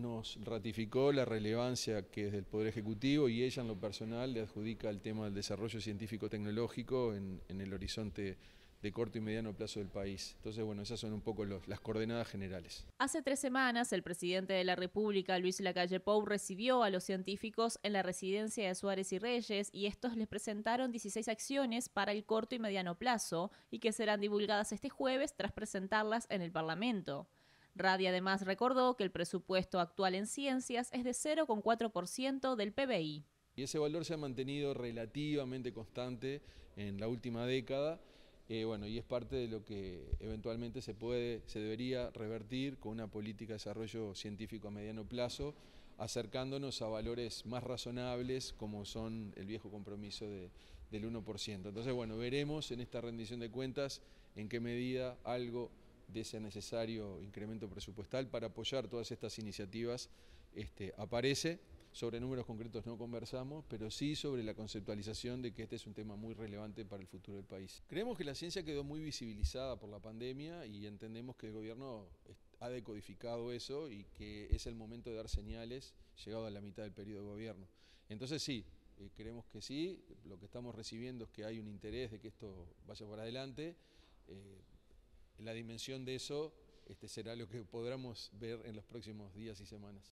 nos ratificó la relevancia que es del Poder Ejecutivo y ella en lo personal le adjudica el tema del desarrollo científico-tecnológico en, el horizonte de corto y mediano plazo del país. Entonces, bueno, esas son un poco las coordenadas generales. Hace tres semanas, el presidente de la República, Luis Lacalle Pou, recibió a los científicos en la residencia de Suárez y Reyes y estos les presentaron 16 acciones para el corto y mediano plazo y que serán divulgadas este jueves tras presentarlas en el Parlamento. Radia además recordó que el presupuesto actual en ciencias es de 0,4% del PBI. Y ese valor se ha mantenido relativamente constante en la última década. Eh, bueno, y es parte de lo que eventualmente se puede, se debería revertir con una política de desarrollo científico a mediano plazo, acercándonos a valores más razonables como son el viejo compromiso del 1%. Entonces, bueno, veremos en esta rendición de cuentas en qué medida algo de ese necesario incremento presupuestal para apoyar todas estas iniciativas este, aparece. Sobre números concretos no conversamos, pero sí sobre la conceptualización de que este es un tema muy relevante para el futuro del país. Creemos que la ciencia quedó muy visibilizada por la pandemia y entendemos que el gobierno ha decodificado eso y que es el momento de dar señales llegado a la mitad del periodo de gobierno. Entonces sí, eh, creemos que sí, lo que estamos recibiendo es que hay un interés de que esto vaya por adelante. Eh, la dimensión de eso este, será lo que podremos ver en los próximos días y semanas.